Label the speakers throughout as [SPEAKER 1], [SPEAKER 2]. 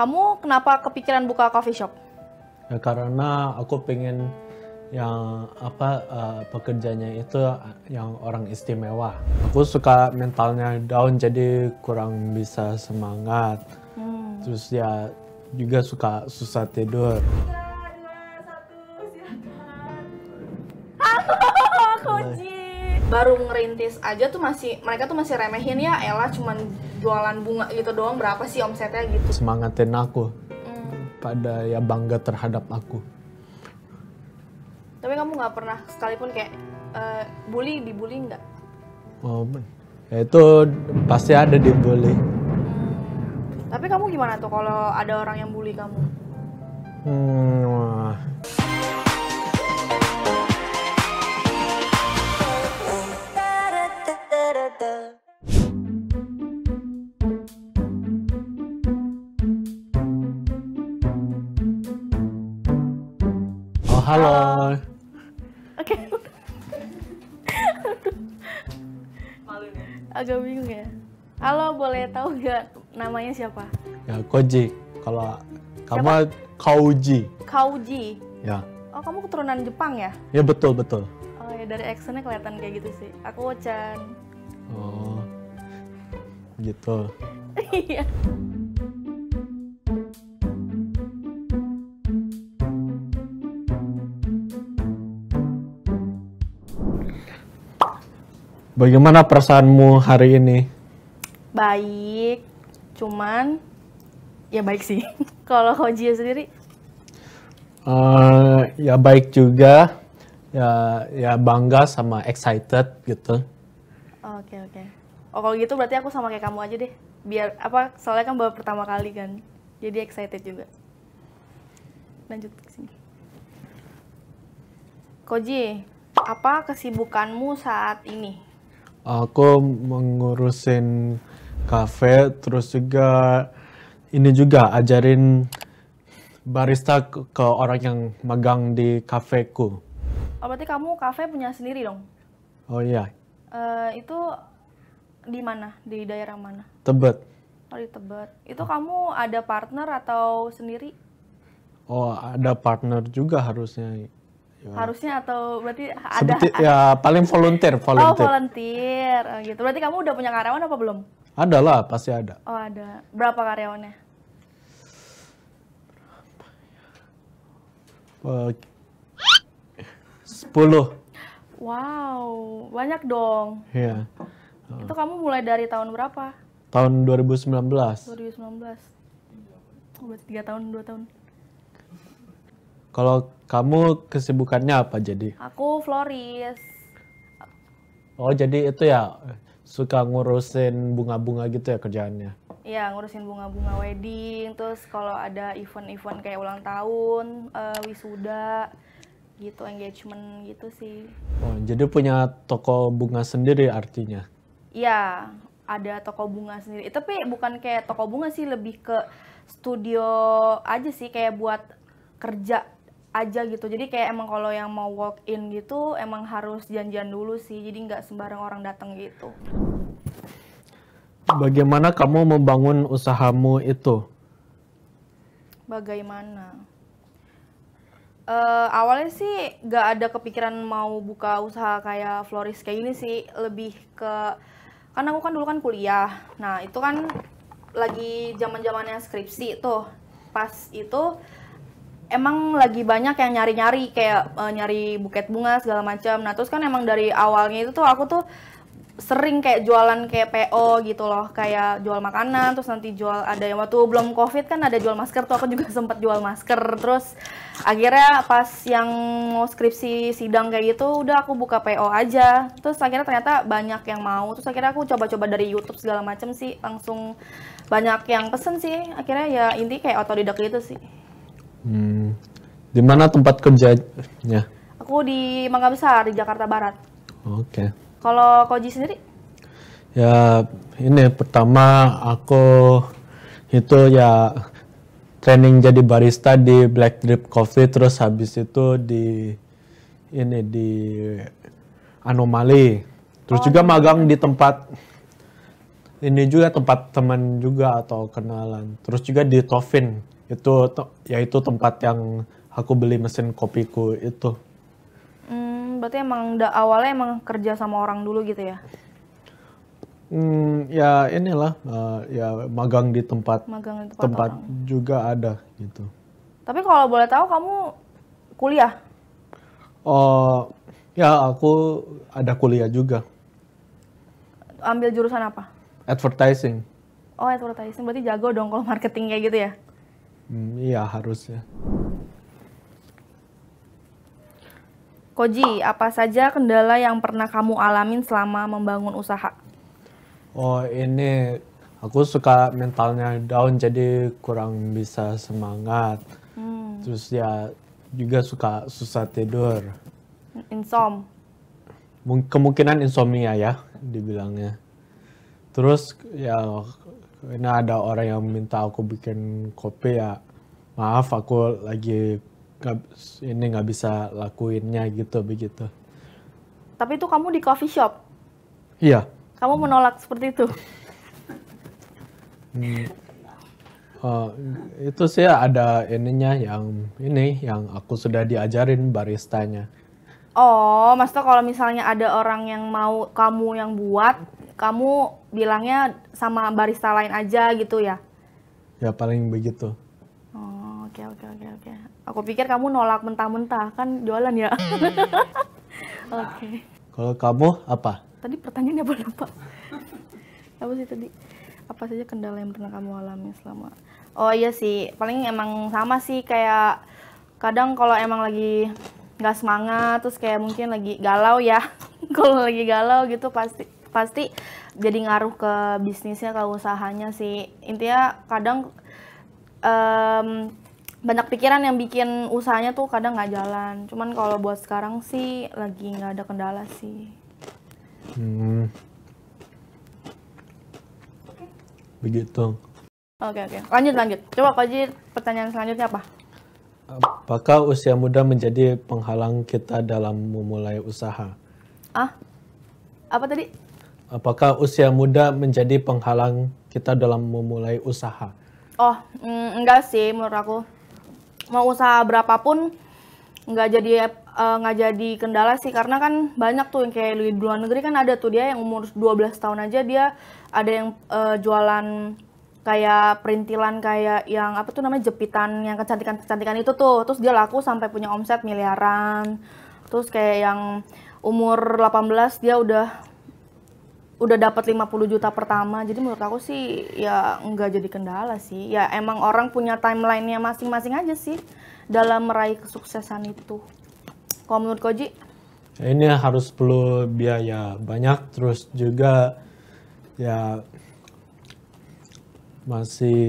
[SPEAKER 1] Kamu kenapa kepikiran buka coffee shop?
[SPEAKER 2] Ya, karena aku pengen yang apa uh, pekerjanya itu yang orang istimewa. Aku suka mentalnya down jadi kurang bisa semangat. Hmm. Terus ya juga suka susah tidur.
[SPEAKER 1] Halo, Koji. Baru ngerintis aja tuh masih mereka tuh masih remehin ya Ella cuman jualan bunga gitu doang berapa sih omsetnya gitu
[SPEAKER 2] semangatin aku hmm. pada ya bangga terhadap aku
[SPEAKER 1] tapi kamu nggak pernah sekalipun kayak uh, bully dibully nggak
[SPEAKER 2] oh ya itu pasti ada dibully hmm.
[SPEAKER 1] tapi kamu gimana tuh kalau ada orang yang bully kamu
[SPEAKER 2] hmm. namanya siapa? Ya, Koji. Kalau kamu Kauji.
[SPEAKER 1] Kauji. Ya. Oh, kamu keturunan Jepang ya?
[SPEAKER 2] Ya, betul, betul.
[SPEAKER 1] Oh, ya dari aksennya kelihatan kayak gitu sih. Aku Ochan.
[SPEAKER 2] Oh. Gitu. Iya. Bagaimana perasaanmu hari ini?
[SPEAKER 1] Baik cuman ya baik sih kalau Hojia sendiri
[SPEAKER 2] uh, ya baik juga ya ya bangga sama excited gitu
[SPEAKER 1] oke okay, oke okay. oh kalau gitu berarti aku sama kayak kamu aja deh biar apa soalnya kan baru pertama kali kan jadi excited juga lanjut ke sini Koji apa kesibukanmu saat ini
[SPEAKER 2] aku mengurusin kafe terus juga ini juga ajarin barista ke orang yang magang di kafeku.
[SPEAKER 1] Oh, berarti kamu kafe punya sendiri dong? Oh iya. Uh, itu di mana? Di daerah mana? Tebet. Oh, di Tebet. Itu kamu ada partner atau sendiri?
[SPEAKER 2] Oh, ada partner juga harusnya. Ya.
[SPEAKER 1] Harusnya atau berarti ada Seperti,
[SPEAKER 2] ya paling volunteer, oh, volunteer. Oh,
[SPEAKER 1] volunteer. Gitu. Berarti kamu udah punya karyawan apa belum?
[SPEAKER 2] Ada lah, pasti ada.
[SPEAKER 1] Oh ada. Berapa karyawannya?
[SPEAKER 2] Sepuluh.
[SPEAKER 1] Wow, banyak dong.
[SPEAKER 2] Iya. Yeah.
[SPEAKER 1] Itu kamu mulai dari tahun berapa?
[SPEAKER 2] Tahun 2019.
[SPEAKER 1] 2019. berarti tiga tahun, dua tahun.
[SPEAKER 2] Kalau kamu kesibukannya apa jadi?
[SPEAKER 1] Aku floris.
[SPEAKER 2] Oh, jadi itu ya suka ngurusin bunga-bunga gitu ya kerjaannya?
[SPEAKER 1] Iya, ngurusin bunga-bunga wedding, terus kalau ada event-event kayak ulang tahun, uh, wisuda, gitu, engagement gitu sih.
[SPEAKER 2] Oh, jadi punya toko bunga sendiri artinya?
[SPEAKER 1] Iya, ada toko bunga sendiri. Eh, tapi bukan kayak toko bunga sih, lebih ke studio aja sih, kayak buat kerja aja gitu jadi kayak emang kalau yang mau walk in gitu emang harus janjian dulu sih jadi nggak sembarang orang datang gitu
[SPEAKER 2] bagaimana kamu membangun usahamu itu
[SPEAKER 1] bagaimana uh, awalnya sih nggak ada kepikiran mau buka usaha kayak florist kayak ini sih lebih ke kan aku kan dulu kan kuliah nah itu kan lagi zaman zamannya skripsi tuh pas itu emang lagi banyak yang nyari-nyari kayak uh, nyari buket bunga segala macam. Nah, terus kan emang dari awalnya itu tuh aku tuh sering kayak jualan kayak PO gitu loh, kayak jual makanan, terus nanti jual ada yang waktu belum Covid kan ada jual masker tuh aku juga sempat jual masker. Terus akhirnya pas yang mau skripsi sidang kayak gitu udah aku buka PO aja. Terus akhirnya ternyata banyak yang mau. Terus akhirnya aku coba-coba dari YouTube segala macam sih langsung banyak yang pesen sih. Akhirnya ya inti kayak otodidak gitu sih.
[SPEAKER 2] Hmm. Di mana tempat kerjanya?
[SPEAKER 1] Aku di Mangga Besar di Jakarta Barat. Oke. Okay. Kalau Koji sendiri?
[SPEAKER 2] Ya ini pertama aku itu ya training jadi barista di Black Drip Coffee terus habis itu di ini di Anomali terus oh, juga iya. magang di tempat ini juga tempat teman juga atau kenalan terus juga di Tovin itu yaitu tempat yang aku beli mesin kopiku itu.
[SPEAKER 1] Hmm, berarti emang da, awalnya emang kerja sama orang dulu gitu ya?
[SPEAKER 2] Hmm, ya inilah uh, ya magang di tempat
[SPEAKER 1] magang di tempat, tempat
[SPEAKER 2] juga ada gitu.
[SPEAKER 1] Tapi kalau boleh tahu kamu kuliah?
[SPEAKER 2] Oh, ya aku ada kuliah juga.
[SPEAKER 1] Ambil jurusan apa?
[SPEAKER 2] Advertising.
[SPEAKER 1] Oh, advertising berarti jago dong kalau marketing kayak gitu ya?
[SPEAKER 2] Hmm, iya harusnya.
[SPEAKER 1] Koji, apa saja kendala yang pernah kamu alamin selama membangun usaha?
[SPEAKER 2] Oh ini aku suka mentalnya down jadi kurang bisa semangat. Hmm. Terus ya juga suka susah tidur. Insom. Kemungkinan insomnia ya dibilangnya. Terus ya ini ada orang yang minta aku bikin kopi ya maaf aku lagi gak, ini nggak bisa lakuinnya gitu begitu.
[SPEAKER 1] Tapi itu kamu di coffee shop? Iya. Kamu menolak seperti itu?
[SPEAKER 2] Hmm. Uh, itu sih ada ininya yang ini yang aku sudah diajarin baristanya.
[SPEAKER 1] Oh, maksudnya kalau misalnya ada orang yang mau kamu yang buat, kamu bilangnya sama barista lain aja gitu ya?
[SPEAKER 2] Ya paling begitu.
[SPEAKER 1] Oh, oke oke oke oke. Aku pikir kamu nolak mentah-mentah kan jualan ya. Hmm. oke. okay.
[SPEAKER 2] Kalau kamu apa?
[SPEAKER 1] Tadi pertanyaannya apa lupa? apa sih tadi? Apa saja kendala yang pernah kamu alami selama? Oh iya sih, paling emang sama sih kayak kadang kalau emang lagi nggak semangat terus kayak mungkin lagi galau ya kalau lagi galau gitu pasti pasti jadi ngaruh ke bisnisnya ke usahanya sih intinya kadang um, banyak pikiran yang bikin usahanya tuh kadang nggak jalan cuman kalau buat sekarang sih lagi nggak ada kendala sih
[SPEAKER 2] hmm. begitu
[SPEAKER 1] oke okay, oke okay. lanjut lanjut coba kaji pertanyaan selanjutnya apa
[SPEAKER 2] apakah usia muda menjadi penghalang kita dalam memulai usaha
[SPEAKER 1] ah apa tadi
[SPEAKER 2] Apakah usia muda menjadi penghalang kita dalam memulai usaha?
[SPEAKER 1] Oh, mm, enggak sih menurut aku. Mau usaha berapapun nggak jadi eh, nggak jadi kendala sih karena kan banyak tuh yang kayak di luar negeri kan ada tuh dia yang umur 12 tahun aja dia ada yang uh, jualan kayak perintilan kayak yang apa tuh namanya jepitan yang kecantikan-kecantikan itu tuh terus dia laku sampai punya omset miliaran terus kayak yang umur 18 dia udah udah dapat 50 juta pertama jadi menurut aku sih ya nggak jadi kendala sih ya emang orang punya timelinenya masing-masing aja sih dalam meraih kesuksesan itu kalau menurut Koji
[SPEAKER 2] ya, ini harus perlu biaya banyak terus juga ya masih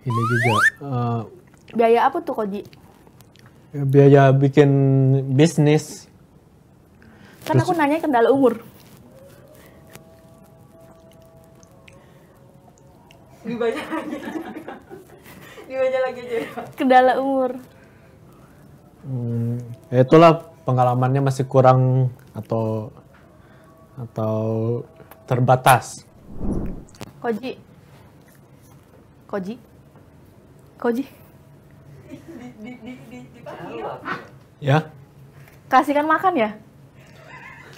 [SPEAKER 2] ini juga
[SPEAKER 1] uh, biaya apa tuh Koji
[SPEAKER 2] biaya bikin bisnis kan aku
[SPEAKER 1] nanya kendala umur. dibaca lagi dibaca lagi aja ya. kendala umur
[SPEAKER 2] hmm, ya itulah pengalamannya masih kurang atau atau terbatas
[SPEAKER 1] koji koji koji di, di,
[SPEAKER 2] di, di, ya
[SPEAKER 1] kasihkan makan ya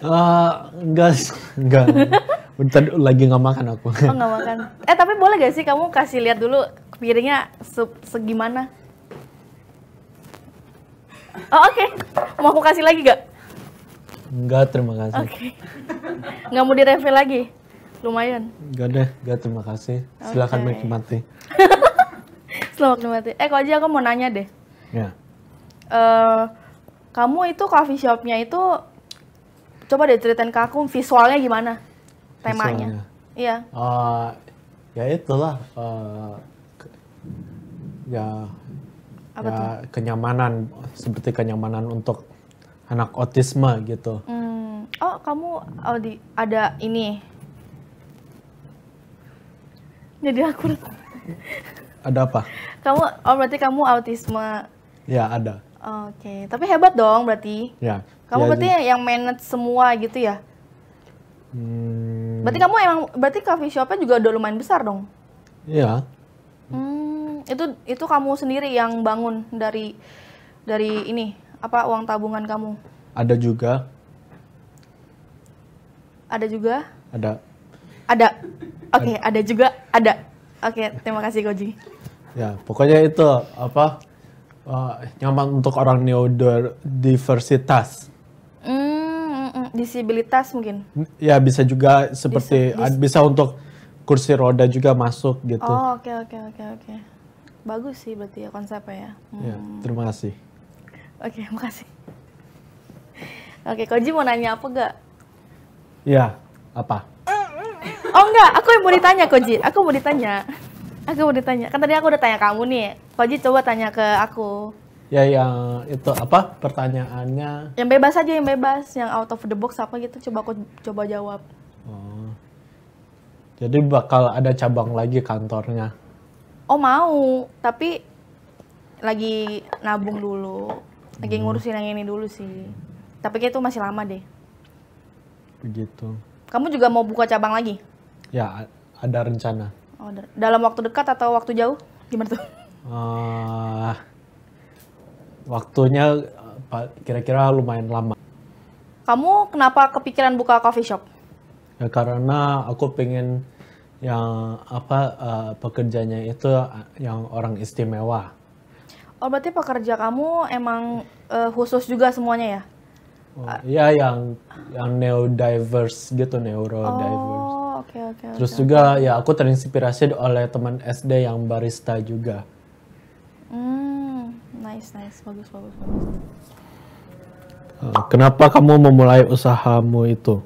[SPEAKER 2] uh, enggak enggak Bentar lagi nggak makan aku. Oh nggak
[SPEAKER 1] makan. Eh tapi boleh gak sih kamu kasih lihat dulu piringnya se segimana? Oh oke. Okay. Mau aku kasih lagi gak?
[SPEAKER 2] Enggak terima kasih. Oke.
[SPEAKER 1] Okay. Nggak mau direview lagi? Lumayan.
[SPEAKER 2] gak deh, enggak terima kasih. Silakan okay. menikmati.
[SPEAKER 1] Selamat menikmati. Eh kok aja aku mau nanya deh. Ya. Yeah. Uh, kamu itu coffee shopnya itu coba deh ceritain ke aku visualnya gimana? temanya? Iya.
[SPEAKER 2] Uh, ya itulah uh, eh, ke, ya Apa ya tuh? kenyamanan seperti kenyamanan untuk anak autisme gitu.
[SPEAKER 1] Hmm. Oh, kamu oh, ada ini. Jadi aku
[SPEAKER 2] ada apa?
[SPEAKER 1] Kamu oh berarti kamu autisme. Ya, ada. Oke, okay. tapi hebat dong berarti.
[SPEAKER 2] Ya. Kamu ya, berarti jadi...
[SPEAKER 1] yang manage semua gitu ya?
[SPEAKER 2] Hmm, Berarti
[SPEAKER 1] kamu emang berarti coffee shopnya juga udah lumayan besar dong? Iya. Hmm, itu itu kamu sendiri yang bangun dari dari ini apa uang tabungan kamu?
[SPEAKER 2] Ada juga. Ada juga? Ada.
[SPEAKER 1] Ada. Oke, okay, ada. ada juga, ada. Oke, okay, terima kasih Koji.
[SPEAKER 2] Ya, pokoknya itu apa? Uh, nyaman untuk orang neodiversitas
[SPEAKER 1] disabilitas mungkin?
[SPEAKER 2] Ya bisa juga seperti Dis dis bisa untuk kursi roda juga masuk gitu.
[SPEAKER 1] Oh oke okay, oke okay, oke okay, oke. Bagus sih berarti ya konsepnya ya. ya hmm. ya terima kasih. Oke makasih. Oke Koji mau nanya apa gak?
[SPEAKER 2] Ya apa?
[SPEAKER 1] Oh enggak, aku yang mau ditanya Koji. Aku mau ditanya. Aku mau ditanya. Kan tadi aku udah tanya kamu nih. Koji coba tanya ke aku.
[SPEAKER 2] Ya yang itu apa pertanyaannya?
[SPEAKER 1] Yang bebas aja yang bebas, yang out of the box apa gitu coba aku coba jawab.
[SPEAKER 2] Oh. Jadi bakal ada cabang lagi kantornya.
[SPEAKER 1] Oh mau, tapi lagi nabung dulu, lagi hmm. ngurusin yang ini dulu sih. Tapi kayak itu masih lama deh. Begitu. Kamu juga mau buka cabang lagi?
[SPEAKER 2] Ya, ada rencana.
[SPEAKER 1] Oh, dalam waktu dekat atau waktu jauh? Gimana tuh?
[SPEAKER 2] Uh, Waktunya kira-kira lumayan lama.
[SPEAKER 1] Kamu kenapa kepikiran buka coffee shop?
[SPEAKER 2] Ya, karena aku pengen yang apa uh, pekerjanya itu eh, yang orang istimewa.
[SPEAKER 1] Oh berarti pekerja kamu emang uh, khusus juga semuanya ya?
[SPEAKER 2] Oh, ya yang yang neo diverse gitu neuro
[SPEAKER 1] diverse. Oh oke okay, oke. Terus okay,
[SPEAKER 2] juga ya aku terinspirasi oleh teman SD yang barista juga
[SPEAKER 1] nice nice bagus bagus bagus
[SPEAKER 2] eh, kenapa kamu memulai usahamu itu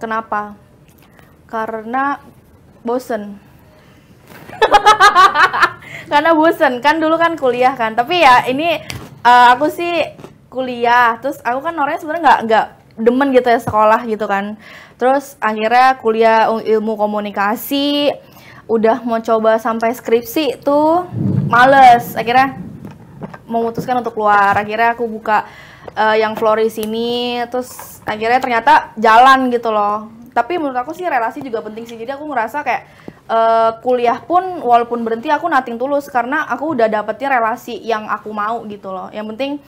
[SPEAKER 1] kenapa karena bosen karena bosen kan dulu kan kuliah kan tapi ya ini uh, aku sih kuliah terus aku kan orangnya sebenarnya nggak nggak demen gitu ya sekolah gitu kan terus akhirnya kuliah ilmu komunikasi udah mau coba sampai skripsi tuh males akhirnya memutuskan untuk keluar akhirnya aku buka uh, yang Floris ini terus akhirnya ternyata jalan gitu loh tapi menurut aku sih relasi juga penting sih jadi aku ngerasa kayak uh, kuliah pun walaupun berhenti aku nating tulus karena aku udah dapetin relasi yang aku mau gitu loh yang penting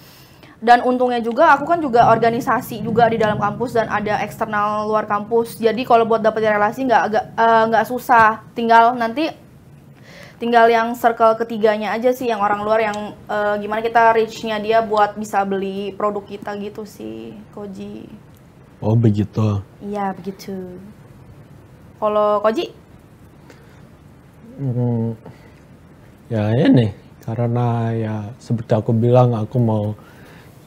[SPEAKER 1] dan untungnya juga aku kan juga organisasi juga di dalam kampus dan ada eksternal luar kampus jadi kalau buat dapetin relasi nggak agak eh, nggak uh, susah tinggal nanti tinggal yang circle ketiganya aja sih yang orang luar yang uh, gimana kita reach-nya dia buat bisa beli produk kita gitu sih Koji
[SPEAKER 2] oh begitu
[SPEAKER 1] iya begitu kalau Koji
[SPEAKER 2] hmm, ya ini karena ya seperti aku bilang aku mau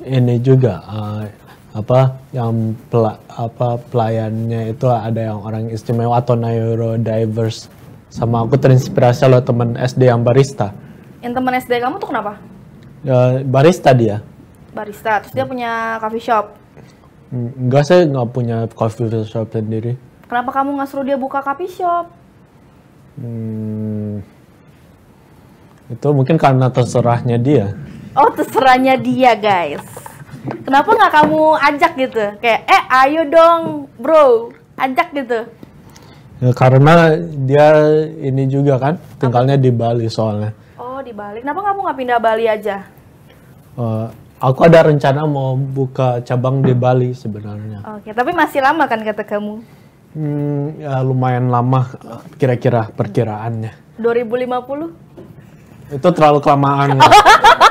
[SPEAKER 2] ini juga uh, apa yang pela, apa pelayannya itu ada yang orang istimewa atau neurodiverse sama aku terinspirasi oleh teman SD yang barista.
[SPEAKER 1] Yang teman SD kamu tuh kenapa?
[SPEAKER 2] Ya, barista dia.
[SPEAKER 1] Barista, terus dia punya coffee shop.
[SPEAKER 2] Enggak, saya nggak punya coffee shop sendiri.
[SPEAKER 1] Kenapa kamu nggak suruh dia buka coffee shop?
[SPEAKER 2] Hmm, itu mungkin karena terserahnya dia.
[SPEAKER 1] Oh, terserahnya dia, guys. Kenapa nggak kamu ajak gitu? Kayak, eh, ayo dong, bro, ajak gitu.
[SPEAKER 2] Ya, karena dia ini juga kan tinggalnya di Bali soalnya.
[SPEAKER 1] Oh di Bali. Kenapa kamu nggak pindah Bali aja?
[SPEAKER 2] Uh, aku ada rencana mau buka cabang di Bali sebenarnya.
[SPEAKER 1] Oke, okay, tapi masih lama kan kata kamu?
[SPEAKER 2] Hmm, ya lumayan lama kira-kira perkiraannya.
[SPEAKER 1] 2050?
[SPEAKER 2] Itu terlalu kelamaan. ya.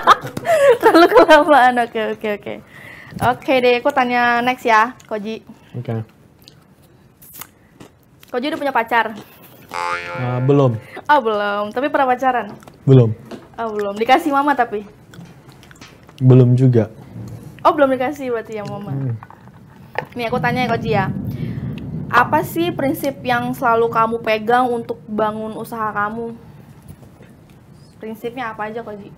[SPEAKER 1] terlalu kelamaan. Oke, okay, oke, okay, oke. Oke deh, aku tanya next ya, Koji. Oke. Okay. Kau udah punya pacar?
[SPEAKER 2] Uh, belum.
[SPEAKER 1] Oh belum, tapi pernah pacaran? Belum. Oh belum, dikasih mama tapi?
[SPEAKER 2] Belum juga.
[SPEAKER 1] Oh belum dikasih berarti ya mama. Hmm. Nih aku tanya ya Koji ya. Apa sih prinsip yang selalu kamu pegang untuk bangun usaha kamu? Prinsipnya apa aja Koji?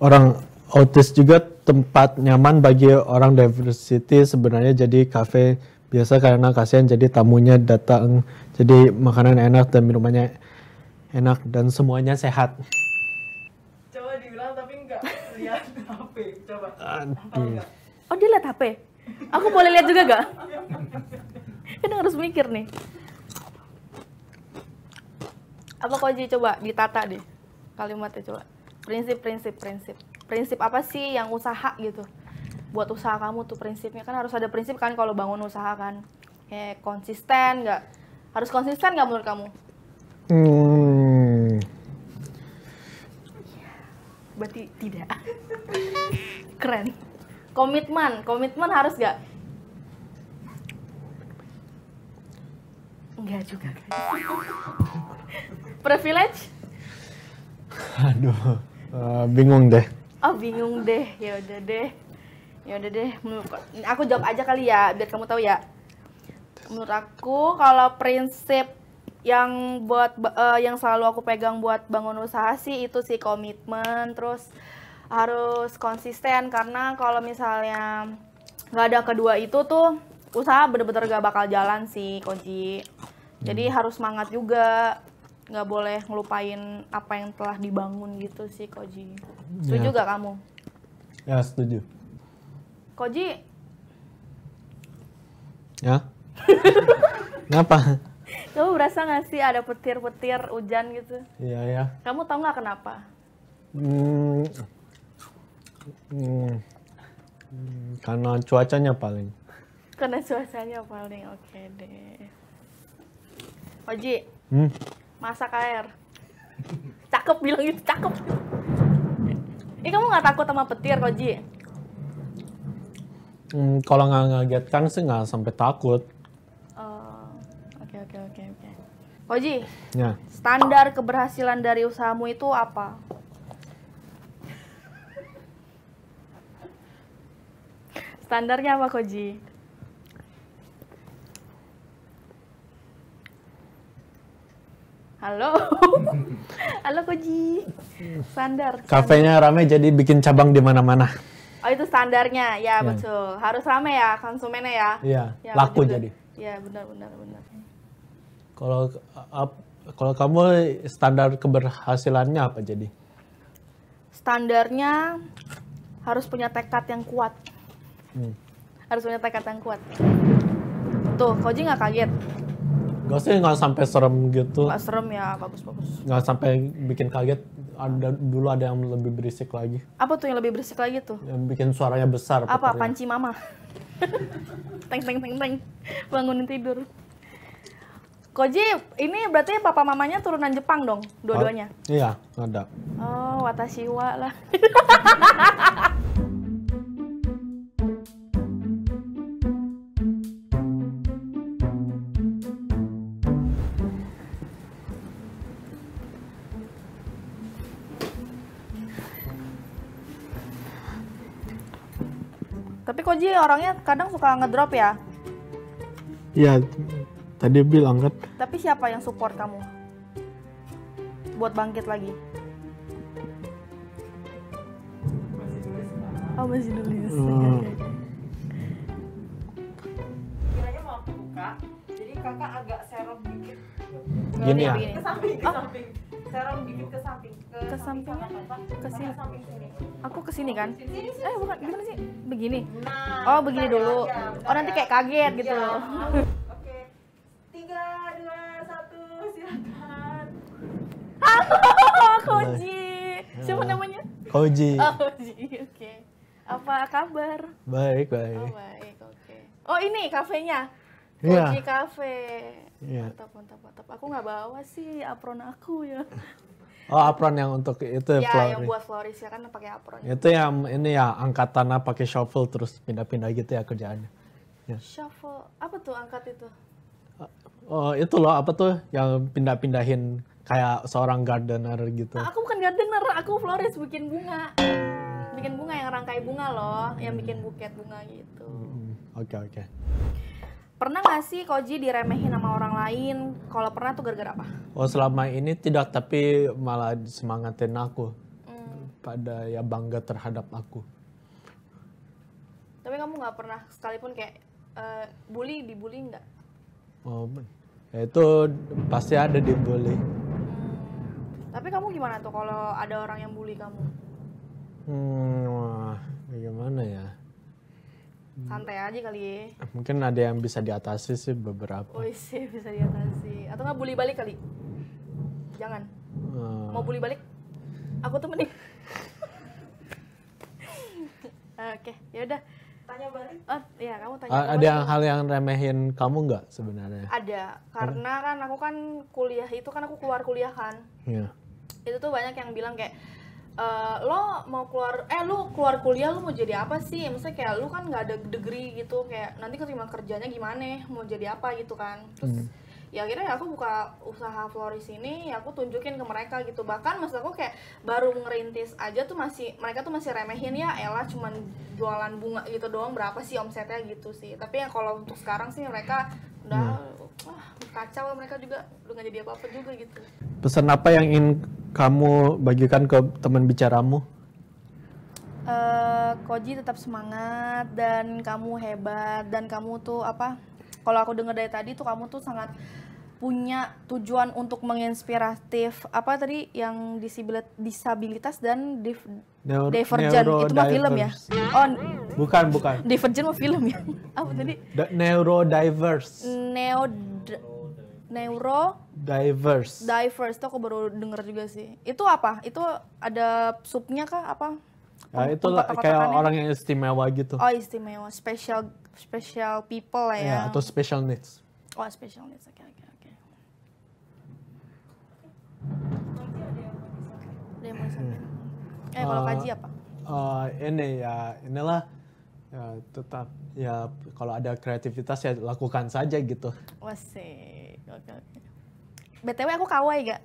[SPEAKER 2] orang autis juga tempat nyaman bagi orang diversity sebenarnya jadi kafe biasa karena kasihan jadi tamunya datang jadi makanan enak dan minumannya enak dan semuanya sehat
[SPEAKER 1] coba diulang tapi enggak lihat HP coba oh dia lihat HP aku boleh lihat juga gak kan harus mikir nih apa koji coba ditata deh kalimatnya coba prinsip prinsip prinsip prinsip apa sih yang usaha gitu buat usaha kamu tuh prinsipnya kan harus ada prinsip kan kalau bangun usaha kan kayak konsisten nggak harus konsisten nggak menurut kamu
[SPEAKER 2] hmm.
[SPEAKER 1] berarti tidak keren komitmen komitmen harus nggak nggak juga privilege
[SPEAKER 2] aduh Eh, bingung deh.
[SPEAKER 1] Oh bingung deh, ya udah deh, ya udah deh. Menurut, aku jawab aja kali ya, biar kamu tahu ya. Menurut aku kalau prinsip yang buat uh, yang selalu aku pegang buat bangun usaha sih itu sih komitmen, terus harus konsisten karena kalau misalnya nggak ada kedua itu tuh usaha bener-bener gak bakal jalan sih Koji. Jadi hmm. harus semangat juga nggak boleh ngelupain apa yang telah dibangun gitu sih Koji. Setuju ya. gak kamu? Ya setuju. Koji?
[SPEAKER 2] Ya?
[SPEAKER 1] ngapa? Kamu berasa gak sih ada petir-petir hujan gitu? Iya ya. Kamu tau nggak kenapa?
[SPEAKER 2] Hmm, hmm, hmm, karena cuacanya paling.
[SPEAKER 1] Karena cuacanya paling oke okay deh. Koji. Hmm masak air cakep bilang itu cakep ini kamu nggak takut sama petir Koji
[SPEAKER 2] hmm, kalau nggak ngagetkan sih nggak sampai takut
[SPEAKER 1] oh, oke oke oke oke Koji ya. standar keberhasilan dari usahamu itu apa standarnya apa Koji Halo. Halo Koji. Standar.
[SPEAKER 2] Kafenya rame jadi bikin cabang di mana-mana.
[SPEAKER 1] Oh itu standarnya, ya yeah. betul. Harus rame ya konsumennya ya.
[SPEAKER 2] Iya. Ya, Laku betul. jadi.
[SPEAKER 1] Iya benar benar benar.
[SPEAKER 2] Kalau kalau kamu standar keberhasilannya apa jadi?
[SPEAKER 1] Standarnya harus punya tekad yang kuat. Hmm. Harus punya tekad yang kuat. Tuh, Koji nggak kaget.
[SPEAKER 2] Gak sih nggak sampai serem gitu. Gak serem
[SPEAKER 1] ya, bagus-bagus.
[SPEAKER 2] Nggak sampai bikin kaget. Ada dulu ada yang lebih berisik lagi.
[SPEAKER 1] Apa tuh yang lebih berisik lagi tuh? Yang
[SPEAKER 2] bikin suaranya besar. Apa? Panci
[SPEAKER 1] mama. teng teng teng teng. Bangunin tidur. Koji, ini berarti papa mamanya turunan Jepang dong, dua-duanya?
[SPEAKER 2] iya, ada.
[SPEAKER 1] Oh, watashiwa lah. Ji ya, orangnya kadang suka ngedrop ya.
[SPEAKER 2] Iya, tadi bilang kan.
[SPEAKER 1] Tapi siapa yang support kamu? Buat bangkit lagi.
[SPEAKER 2] Oh, masih nulis. Hmm.
[SPEAKER 1] mau aku buka, jadi kakak agak serem dikit. Gini ya. Ke samping, ke oh. samping. Serem dikit ke samping ke sini aku ke sini kan eh bukan gimana sih begini oh begini dulu oh nanti kayak kaget gitu iya. loh oke tiga dua satu silakan halo Koji siapa namanya Koji oh, Koji oke apa kabar
[SPEAKER 2] baik baik oh
[SPEAKER 1] baik oke okay. oh ini kafenya Koji iya. yeah. Cafe Yeah. Mantap, mantap, mantap. Aku nggak bawa sih apron aku ya.
[SPEAKER 2] Oh, apron yang untuk itu ya, ya florist. yang buat
[SPEAKER 1] floris ya kan pakai apron. Ya. Itu
[SPEAKER 2] yang ini ya angkat tanah pakai shovel terus pindah-pindah gitu ya kerjaannya. Ya.
[SPEAKER 1] Shovel apa tuh angkat itu?
[SPEAKER 2] Oh, itu loh apa tuh yang pindah-pindahin kayak seorang gardener gitu. Nah,
[SPEAKER 1] aku bukan gardener, aku florist bikin bunga. Bikin bunga yang rangkai bunga loh, yang bikin buket bunga gitu.
[SPEAKER 2] Oke, hmm, oke. okay.
[SPEAKER 1] Pernah nggak sih Koji diremehin sama orang lain? Kalau pernah tuh gara-gara apa?
[SPEAKER 2] Oh selama ini tidak, tapi malah semangatin aku. Hmm. Pada ya bangga terhadap aku.
[SPEAKER 1] Tapi kamu nggak pernah sekalipun kayak uh, bully, dibully nggak?
[SPEAKER 2] Oh, ya itu pasti ada dibully. Hmm.
[SPEAKER 1] Tapi kamu gimana tuh kalau ada orang yang bully kamu?
[SPEAKER 2] Hmm, wah, gimana ya?
[SPEAKER 1] santai aja kali ya.
[SPEAKER 2] Mungkin ada yang bisa diatasi sih beberapa.
[SPEAKER 1] Oh sih bisa diatasi. Atau nggak bully balik kali? Jangan.
[SPEAKER 2] Hmm. Mau bully
[SPEAKER 1] balik? Aku tuh temenin. Oke, okay, ya udah. Tanya balik. Oh, iya kamu tanya. A ada yang
[SPEAKER 2] hal yang remehin kamu nggak sebenarnya?
[SPEAKER 1] Ada, karena kan aku kan kuliah itu kan aku keluar kuliah kan. Iya. Yeah. Itu tuh banyak yang bilang kayak Uh, lo mau keluar eh lo keluar kuliah lo mau jadi apa sih maksudnya kayak lo kan nggak ada degree gitu kayak nanti keterima kerjanya gimana mau jadi apa gitu kan terus hmm. ya akhirnya aku buka usaha floris ini ya aku tunjukin ke mereka gitu bahkan maksud aku kayak baru ngerintis aja tuh masih mereka tuh masih remehin ya Ella cuman jualan bunga gitu doang berapa sih omsetnya gitu sih tapi ya kalau untuk sekarang sih mereka udah hmm. wah kacau mereka juga udah nggak jadi apa apa juga gitu
[SPEAKER 2] pesan apa yang ingin kamu bagikan ke teman bicaramu?
[SPEAKER 1] Uh, Koji tetap semangat dan kamu hebat dan kamu tuh apa? Kalau aku dengar dari tadi tuh kamu tuh sangat punya tujuan untuk menginspiratif apa tadi yang disabilitas dan div, Neuro, divergent itu mah film ya? Oh, bukan bukan. Divergent mah film ya? apa tadi?
[SPEAKER 2] neurodiverse.
[SPEAKER 1] Neo neuro
[SPEAKER 2] diverse.
[SPEAKER 1] Diverse itu aku baru dengar juga sih. Itu apa? Itu ada subnya kah apa? Ya, itu kayak orang
[SPEAKER 2] yang istimewa gitu. Oh,
[SPEAKER 1] istimewa, special special people lah ya. ya atau special needs. Oh, special needs. Oke, okay, oke, okay, oke. Okay. Ada yang mau disampaikan? Eh, kalau uh, kaji apa?
[SPEAKER 2] Uh, ini ya, inilah ya, tetap ya kalau ada kreativitas ya lakukan saja gitu.
[SPEAKER 1] sih oke oke btw aku kawai gak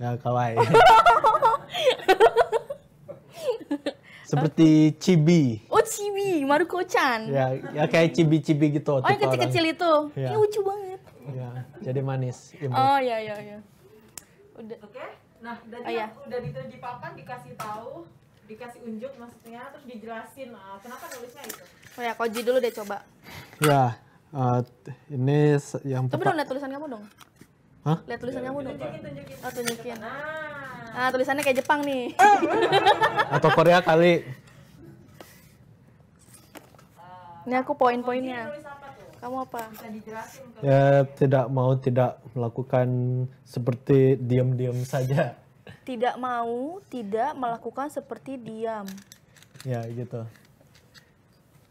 [SPEAKER 2] ya kawai seperti cibi
[SPEAKER 1] oh cibi Maruko Chan ya
[SPEAKER 2] ya kayak cibi cibi gitu oh yang kecil kecil itu ya. ya lucu banget ya jadi manis
[SPEAKER 1] imut. oh ya ya ya udah oke okay. nah tadi oh, ya. udah dituju papan dikasih tahu dikasih unjuk maksudnya terus dijelasin uh, kenapa nulisnya itu oh ya koji dulu deh coba
[SPEAKER 2] ya Uh, ini yang Tapi
[SPEAKER 1] dong lihat tulisan kamu dong. Hah? Lihat tulisan ya, kamu dong. Tunjukin, tunjukin. Oh, tunjukin. Nah. Ah, tulisannya kayak Jepang nih. Atau Korea kali. Ini aku poin-poinnya. Kamu apa?
[SPEAKER 2] Ya, tidak mau tidak melakukan seperti diam-diam saja.
[SPEAKER 1] Tidak mau tidak melakukan seperti diam.
[SPEAKER 2] Ya, gitu.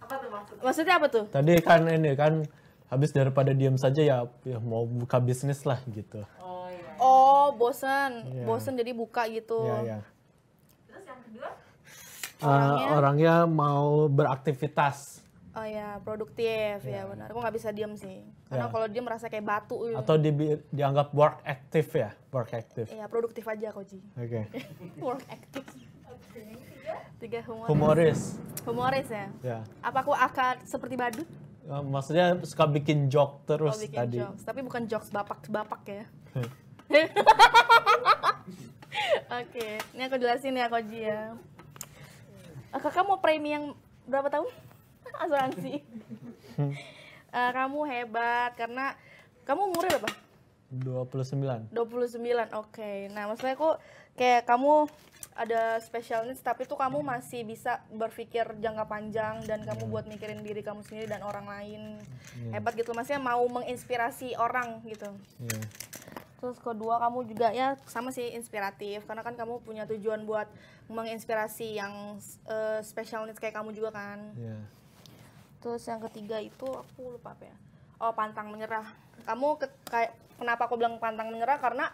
[SPEAKER 1] Apa maksudnya? apa tuh? Tadi
[SPEAKER 2] kan ini kan habis daripada diam saja ya, ya mau buka bisnis lah gitu. Oh
[SPEAKER 1] iya. Oh, bosen. Yeah. Bosen jadi buka gitu. Iya, yeah, iya.
[SPEAKER 2] Yeah. Terus yang
[SPEAKER 1] kedua? Ah, orangnya? orangnya
[SPEAKER 2] mau beraktivitas.
[SPEAKER 1] Oh ya, produktif yeah. ya iya. benar. Aku nggak bisa diem sih. Karena yeah. kalau diem merasa kayak batu. Atau di,
[SPEAKER 2] dianggap work active ya, work active. Iya,
[SPEAKER 1] produktif aja kok Koji. Oke. Okay. work active. Tiga humoris. Humoris. Humoris ya. Ya. Apa aku akan seperti badut?
[SPEAKER 2] Ya, maksudnya suka bikin joke terus oh, bikin tadi. Jokes.
[SPEAKER 1] Tapi bukan jokes bapak-bapak ya. Oke, ini aku jelasin ya Koji ya. Eh, kakak mau premi yang berapa tahun? Asuransi. uh, kamu hebat karena kamu umurnya berapa?
[SPEAKER 2] 29.
[SPEAKER 1] 29. Oke. Okay. Nah, maksudnya aku kayak kamu ada special needs tapi tuh kamu masih bisa berpikir jangka panjang dan kamu iya. buat mikirin diri kamu sendiri dan orang lain hmm. hebat gitu maksudnya mau menginspirasi orang gitu hmm. terus kedua kamu juga ya sama sih inspiratif karena kan kamu punya tujuan buat menginspirasi yang uh, eh, special needs kayak kamu juga kan yeah. terus yang ketiga itu aku lupa apa ya oh pantang menyerah kamu ke, kayak kenapa aku bilang pantang menyerah karena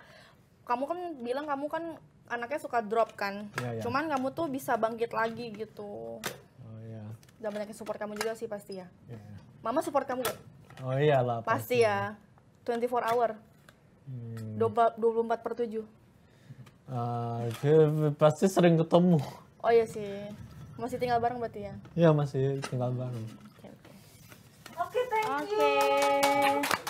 [SPEAKER 1] kamu kan bilang kamu kan anaknya suka drop kan. Ya, ya. Cuman kamu tuh bisa bangkit lagi gitu. Oh iya. Dan banyak yang support kamu juga sih pasti ya. ya. Mama support kamu gak?
[SPEAKER 2] Oh iyalah. Pasti,
[SPEAKER 1] pasti ya. 24 hour. Hmm. 24 per 7.
[SPEAKER 2] Uh, ah, pasti sering ketemu.
[SPEAKER 1] Oh iya sih. Masih tinggal bareng berarti ya?
[SPEAKER 2] Iya masih tinggal bareng. Oke, okay, okay.
[SPEAKER 1] okay, thank you. Okay.